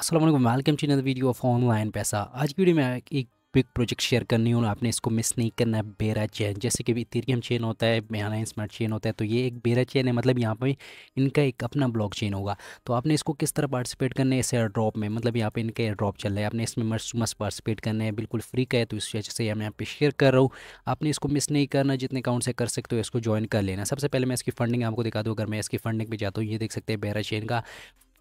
Aslam welcome to another video of online पैसा आज की वीडियो में एक बिग प्रोजेक्ट शेयर करनी हूँ आपने इसको मिस नहीं करना है बेरा चैन जैसे कि इथेरियम चेन होता है मेहाना स्मार्ट चेन होता है तो ये एक बेरा चेन है मतलब यहाँ पर इनका एक अपना ब्लॉक चेन होगा तो आपने इसको किस तरह पार्टिसिपेट करना है इस एयर ड्रॉप में मतलब यहाँ पे इनका एयर ड्रॉप चल रहा है आपने इसमें मस्त मस्त पार्टिसिपेट करना है बिल्कुल फ्री का है तो इस वजह से मैं यहाँ पे शेयर कर रहा हूँ आपने इसको मिस नहीं करना जितने अकाउंट से कर सकते हो इसको ज्वाइन कर लेना सबसे पहले मैं इसकी फंडिंग आपको दिखा दूँ अगर मैं इसकी फंडिंग पर जाता हूँ ये देख सकते हैं बेरा चेन का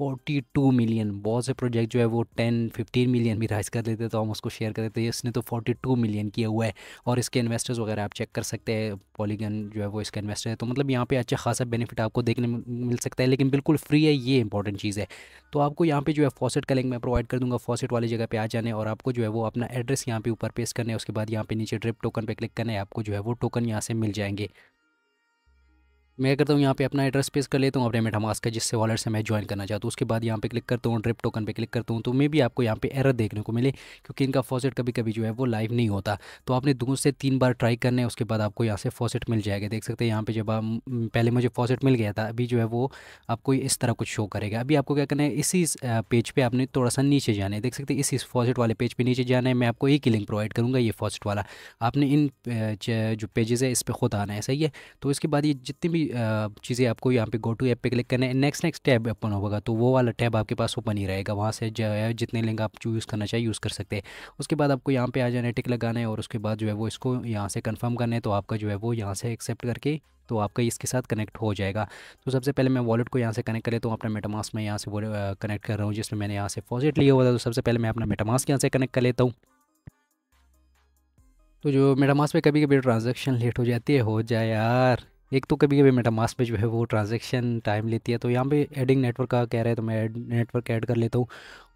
टू मिलियन बहुत से प्रोजेक्ट जो है वो टेन फिफ्टीन मिलियन भी राइज कर लेते तो हम उसको शेयर कर देते इसने तो टू मिलियन किया हुआ है और इसके इन्वेस्टर्स वगैरह आप चेक कर सकते हैं पॉलीगन जो है वो इसका इन्वेस्टर है तो मतलब यहाँ पे अच्छा खासा बेनिफिट आपको देखने मिल सकता है लेकिन बिल्कुल फ्री है ये इंपॉर्टेंट चीज़ है तो आपको यहाँ पे जो है फॉसेट का लिंक मैं प्रोवाइड कर दूँगा फॉसेट वाली जगह पर आ जाने और आपको जो है वो अपना एड्रेस यहाँ पे ऊपर पेस्ट करना है उसके बाद यहाँ पे नीचे ड्रिप टोकन पर क्लिक करना है आपको जो है वो टोकन यहाँ से मिल जाएंगे मैं करता हूँ यहाँ पे अपना एड्रेस पेस कर लेता हूँ अपने मेटामास्क का जिससे वॉलेट से मैं ज्वाइन करना चाहता हूँ उसके बाद यहाँ पे क्लिक करता हूँ ड्रिप टोकन पे क्लिक करता हूँ तो मे भी आपको यहाँ पे एरर देखने को मिले क्योंकि इनका फॉसेट कभी कभी जो है वो लाइव नहीं होता तो आपने दो से तीन बार ट्राई करने उसके बाद आपको यहाँ से फॉसेट मिल जाएगा देख सकते हैं यहाँ पर जब पहले मुझे फॉसेट मिल गया था अभी जो है वो आपको इस तरह कुछ शो करेगा अभी आपको क्या करना है इसी पेज पर आपने थोड़ा सा नीचे जाना है देख सकते हैं इसी फॉसेट वाले पेज पर नीचे जाना है मैं आपको एक ही लिंक प्रोवाइड करूँगा ये फॉसेट वाला आपने इन जो पेजेस है इस पर खुद आना है सही है तो इसके बाद ये जितनी भी चीज़ें आपको यहाँ पे गो टू ऐप पे क्लिक करना है नेक्स्ट नेक्स्ट टैब ओपन होगा तो वो वाला टैब आपके पास ओपन ही रहेगा वहाँ से जो है जितने लिंक आप यूज़ करना चाहिए यूज़ कर सकते हैं उसके बाद आपको यहाँ पे आ जाना है टिक लगाना है और उसके बाद जो है वो इसको यहाँ से कन्फर्म करना है तो आपका जो है वो यहाँ से एक्सेप्ट करके तो आपका इसके साथ कनेक्ट हो जाएगा तो सबसे पहले मैं वॉलेट को यहाँ से कनेक्ट कर लेता हूँ अपना मेटामास में यहाँ से वो कनेक्ट कर रहा हूँ जिसमें मैंने यहाँ से फॉजिट लिया हुआ था तो सबसे पहले मैं अपना मेटामास यहाँ से कनेक्ट कर लेता हूँ तो जो मेटामास पे कभी कभी ट्रांजेक्शन लेट हो जाती है हो जाए यार एक तो कभी कभी मेटा मास्क पे जो है वो ट्रांजेक्शन टाइम लेती है तो यहाँ पे एडिंग नेटवर्क का कह रहा है तो मैं एड नेटवर्क ऐड कर लेता हूँ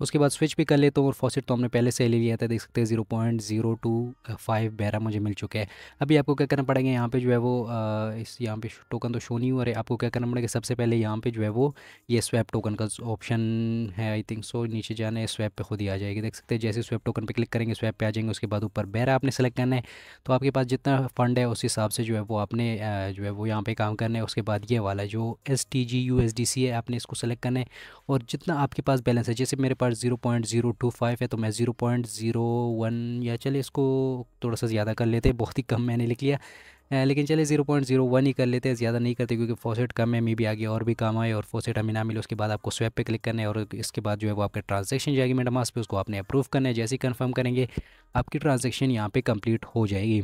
उसके बाद स्विच भी कर लेता हूँ और फॉसिट तो हमने पहले से ले लिया था देख सकते हैं zero point zero two five बैरा मुझे मिल चुका है अभी आपको क्या करना पड़ेगा यहाँ पर जो है वो आ, इस यहाँ पे टोकन तो शो नहीं हुआ है आपको क्या करना पड़ेगा सबसे पहले यहाँ पर जो है वो ये स्वैप टोकन का ऑप्शन है आई थिंक सो नीचे जाना है स्वैप पर खुद ही आ जाएगी देख सकते हैं जैसे स्वैप टोकन पर क्लिक करेंगे स्वैप पर आ जाएंगे उसके बाद ऊपर बैरा आपने सेलेक्ट करना है तो आपके पास जितना फंड है उस हिसाब से जो है वो आपने जो है वो वो यहाँ पे काम करना है उसके बाद ये वाला जो S T G U S D C है आपने इसको सेलेक्ट करना है और जितना आपके पास बैलेंस है जैसे मेरे पास zero point zero two five है तो मैं ज़ीरो पॉइंट ज़ीरो वन या चले इसको थोड़ा सा ज़्यादा कर लेते हैं बहुत ही कम मैंने लिख लिया लेकिन चले ज़ीरो पॉइंट जीरो वन ही कर लेते हैं ज़्यादा नहीं करते क्योंकि फोसेट कम है मे भी आगे और भी काम आए और फोसेट हमें ना मिले उसके बाद आपको स्वैप पे क्लिक करना है और इसके बाद जो है वो आपका ट्रांजेक्शन जाएगी मेडम पे उसको आपने अप्रूव करना है जैसे ही कन्फर्म करेंगे आपकी ट्रांजेक्शन यहाँ पर कंप्लीट हो जाएगी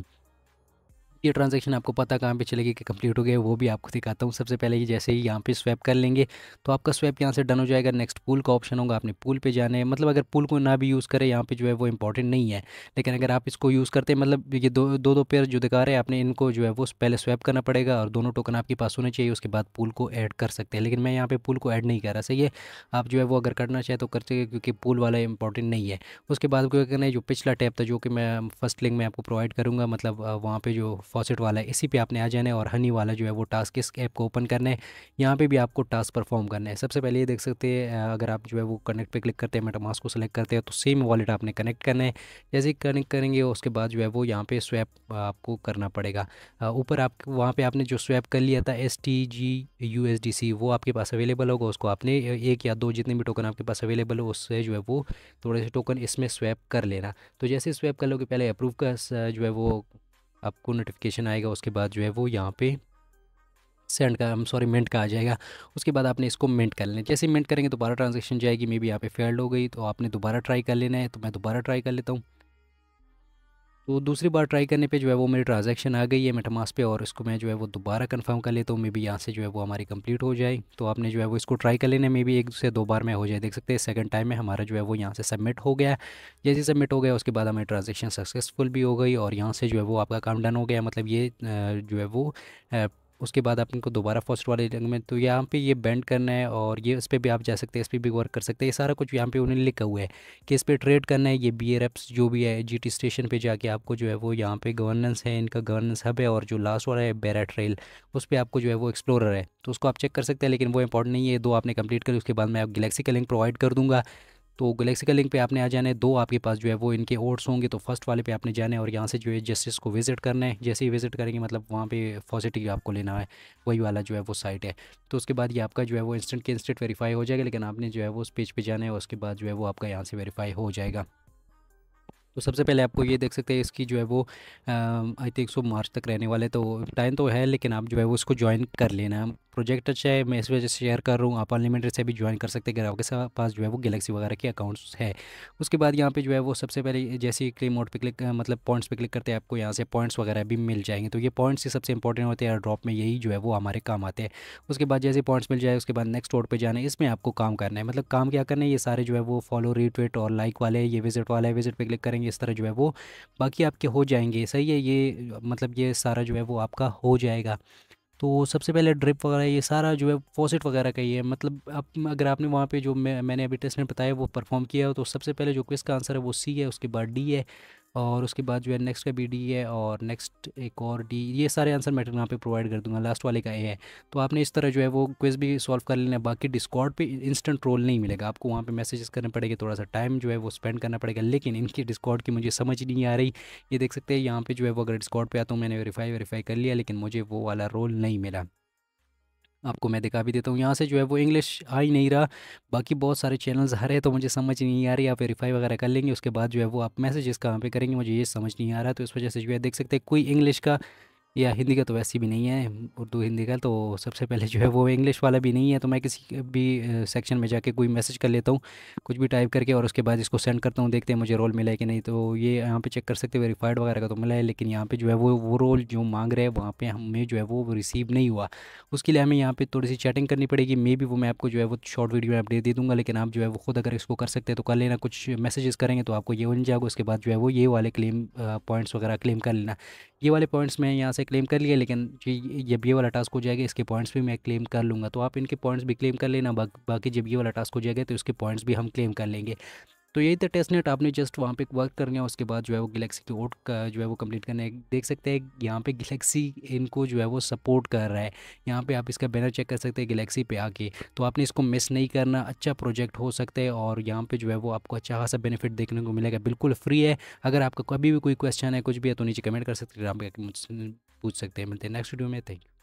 ये ट्रांजेक्शन आपको पता कहाँ पे चलेगी कि कंप्लीट हो गया वो भी आपको दिखाता हूँ सबसे पहले जैसे ही यहाँ पे स्वैप कर लेंगे तो आपका स्वैप यहाँ से डन हो जाएगा नेक्स्ट पूल का ऑप्शन होगा आपने पूल पे जाने मतलब अगर पूल को ना भी यूज़ करें यहाँ पे जो है वो इंपॉर्टेंट नहीं है लेकिन अगर आप इसको यूज़ करते हैं मतलब ये दो दो दो पेयर जो दिखा रहे हैं आपने इनको जो है वो पहले स्वैप करना पड़ेगा और दोनों टोकन आपके पास होने चाहिए उसके बाद पूल को ऐड कर सकते हैं लेकिन मैं यहाँ पर पुल को ऐड नहीं कर रहा सही है आप जो है वो अगर करना चाहे तो कर सके क्योंकि पुल वाला इंपॉर्टेंट नहीं है उसके बाद क्या करना है जो पिछला टैप था जो कि मैं फर्स्ट लिंक में आपको प्रोवाइड करूँगा मतलब वहाँ पर जो फॉसेट वाला है इसी पे आपने आ जाना है और हनी वाला जो है वो टास्क इस ऐप को ओपन करना है यहाँ पे भी आपको टास्क परफॉर्म करना है सबसे पहले ये देख सकते हैं अगर आप जो है वो कनेक्ट पे क्लिक करते हैं मेटामास को सिलेक्ट करते हैं तो सेम वॉलेट आपने कनेक्ट करना है जैसे कनेक्ट करेंगे उसके बाद जो है वो यहाँ पर स्वैप आपको करना पड़ेगा ऊपर आप वहाँ पर आपने जो स्वैप कर लिया था S T G U S D C वो आपके पास अवेलेबल होगा उसको आपने एक या दो जितने भी टोकन आपके पास अवेलेबल हो उससे जो है वो थोड़े से टोकन इसमें स्वैप कर लेना तो जैसे स्वैप कर लोगे पहले अप्रूव का जो है वो आपको नोटिफिकेशन आएगा उसके बाद जो है वो यहाँ पे सेंड का हम सॉरी मिनट का आ जाएगा उसके बाद आपने इसको मिनट कर लेना जैसे मिनट करेंगे दोबारा ट्रांजेक्शन जाएगी मे बी यहाँ पे फेल्ड हो गई तो आपने दोबारा ट्राई कर लेना है तो मैं दोबारा ट्राई कर लेता हूँ तो दूसरी बार ट्राई करने पे जो है वो मेरी ट्रांजैक्शन आ गई है मेटामास पे और इसको मैं जो है वो दोबारा कंफर्म कर लेता हूँ मे बी यहाँ से जो है वो हमारी कंप्लीट हो जाए तो आपने जो है वो इसको ट्राई कर लेने में भी एक से दो बार में हो जाए देख सकते हैं सेकंड टाइम में हमारा जो है वो यहाँ से सबमिट हो गया जैसे सबमिट हो गया उसके बाद हमारी ट्रांजेक्शन सक्सेसफुल भी हो गई और यहाँ से जो है वो आपका काम डन हो गया मतलब ये जो है वो उसके बाद आप इनको दोबारा फर्स्ट वाले रंग में तो यहाँ पे ये बेंड करना है और ये इस पर भी आप जा सकते हैं इस पर भी वर्क कर सकते हैं ये सारा कुछ यहाँ पे उन्होंने लिखा हुआ है कि इस पर ट्रेड करना है ये बी एप्स जो भी है जीटी स्टेशन पे जाके आपको जो है वो यहाँ पे गवर्नेंस है इनका गवर्नेंस हब है और जो लास्ट वाला है बेरा ट्रेल उस पर आपको जो है वो एक्सप्लोर है तो उसको आप चेक कर सकते हैं लेकिन वो इंपॉर्टेंट नहीं है दो आपने कंप्लीट करी उसके बाद मैं आप गलेक्सी का लिंक प्रोवाइड कर दूँगा तो गलेक्सी का लिंक पे आपने आ जाने दो आपके पास जो है वो इनके ओट्स होंगे तो फर्स्ट वाले पे आपने जाने और यहाँ से जो है जस्टिस को विजिट करना है जैसे ही विजिट करेंगे मतलब वहाँ पे फॉजिटिव आपको लेना है वही वाला जो है वो साइट है तो उसके बाद ये आपका जो है वो इंस्टेंट के इंस्टेंट वेरीफाई हो जाएगा लेकिन आपने जो है वो उस पेज पर जाना है उसके बाद जो है वो आपका यहाँ से वेरीफाई हो जाएगा तो सबसे पहले आपको ये देख सकते हैं इसकी जो है वो आई थिंक सो मार्च तक रहने वाले तो टाइम तो है लेकिन आप जो है वो उसको ज्वाइन कर लेना प्रोजेक्ट अच्छा है मैं इस वजह से शेयर कर रहा हूँ आप अनलिमिटेड से भी ज्वाइन कर सकते हैं अगर आपके पास जो है वो गैलेक्सी वगैरह के अकाउंट्स है उसके बाद यहाँ पे जो है वो सबसे पहले जैसे ही क्लेम मोड पे क्लिक मतलब पॉइंट्स पे क्लिक करते हैं आपको यहाँ से पॉइंट्स वगैरह भी मिल जाएंगे तो ये पॉइंट्स ही सबसे इंपॉर्टेंट होते हैं ड्रॉप में यही जो है वो हमारे काम आते हैं उसके बाद जैसे पॉइंट्स मिल जाए उसके बाद नेक्स्ट रोड पर जाना है इसमें आपको काम करना है मतलब काम क्या करना है ये सारे जो है वो फॉलो रिट्वीट और लाइक वाले ये विजिट वाले विजिट पर क्लिक करेंगे इस तरह जो है वो बाकी आपके हो जाएंगे सही है ये मतलब ये सारा जो है वो आपका हो जाएगा तो सबसे पहले ड्रिप वगैरह ये सारा जो है फोसेट वगैरह का ही है मतलब आप अगर आपने वहाँ पे जो मैं मैंने अभी टेस्ट में बताया वो परफॉर्म किया हो तो सबसे पहले जो कि का आंसर है वो सी है उसके बाद डी है और उसके बाद जो है नेक्स्ट का बी डी e है और नेक्स्ट एक और डी e, ये सारे आंसर मैं यहाँ पे प्रोवाइड कर दूंगा लास्ट वाले का ए है तो आपने इस तरह जो है वो क्विज भी सॉल्व कर लेना बाकी डिस्कॉर्ड पे इंस्टेंट रोल नहीं मिलेगा आपको वहाँ पे मैसेजेस करने पड़ेंगे थोड़ा सा टाइम जो है वो स्पेंड करना पड़ेगा लेकिन इनकी डिस्कॉर्ड की मुझे समझ नहीं आ रही ये देख सकते हैं यहाँ पर जो है वो अगर डिस्कॉर्ड पर आता हूँ मैंने वेरीफाई वेरीफाई कर लिया लेकिन मुझे वो वाला रोल नहीं मिला आपको मैं दिखा भी देता हूँ यहाँ से जो है वो इंग्लिश आ ही नहीं रहा बाकी बहुत सारे चैनल्स हरे है तो मुझे समझ नहीं आ रही आप वेरीफाई वगैरह कर लेंगे उसके बाद जो है वो आप मैसेज कहाँ पे करेंगे मुझे ये समझ नहीं आ रहा तो इस वजह से जो है देख सकते हैं कोई इंग्लिश का या हिंदी का तो वैसे भी नहीं है उर्दू हिंदी का तो सबसे पहले जो है वो इंग्लिश वाला भी नहीं है तो मैं किसी भी सेक्शन में जाके कोई मैसेज कर लेता हूँ कुछ भी टाइप करके और उसके बाद इसको सेंड करता हूँ देखते हैं मुझे रोल मिला है कि नहीं तो ये यहाँ पर चेक कर सकते वेरीफाइड वगैरह का तो मिला है लेकिन यहाँ पर जो है वो वो रोल जो मांग रहे हैं वहाँ पर हमें जो है वो रिसीव नहीं हुआ उसके लिए हमें यहाँ पर थोड़ी सी चैटिंग करनी पड़ेगी मे भी वो मैं आपको जो है वो शॉर्ट वीडियो में अपडेट दे दूँगा लेकिन आप जो है वो खुद अगर इसको कर सकते हैं तो कर लेना कुछ मैसेजेस करेंगे तो आपको ये बन जाएगा उसके बाद जो है वो ये वाले क्लेम पॉइंट्स वगैरह क्लेम कर लेना ये वाले पॉइंट्स मैं यहाँ से क्लेम कर लिए लेकिन जी जब ये वाला टास्क हो जाएगा इसके पॉइंट्स भी मैं क्लेम कर लूँगा तो आप इनके पॉइंट्स भी क्लेम कर लेना बाकी जब ये वाला टास्क हो जाएगा तो इसके पॉइंट्स भी हम क्लेम कर लेंगे तो यही था टेस्ट नेट आपने जस्ट वहाँ पे वर्क करना है उसके बाद जो है वो गलेक्सी की ओट का जो है वो कंप्लीट करना है देख सकते हैं यहाँ पे गलेक्सी इनको जो है वो सपोर्ट कर रहा है यहाँ पे आप इसका बैनर चेक कर सकते हैं गलेक्सी पे आके तो आपने इसको मिस नहीं करना अच्छा प्रोजेक्ट हो सकता है और यहाँ पर जो है वो आपको अच्छा खासा बेनिफिट देखने को मिलेगा बिल्कुल फ्री है अगर आपका कभी भी कोई क्वेश्चन है कुछ भी है तो नीचे कमेंट कर सकते हैं आप पूछ सकते हैं मिलते हैं नेक्स्ट वीडियो में थैंक यू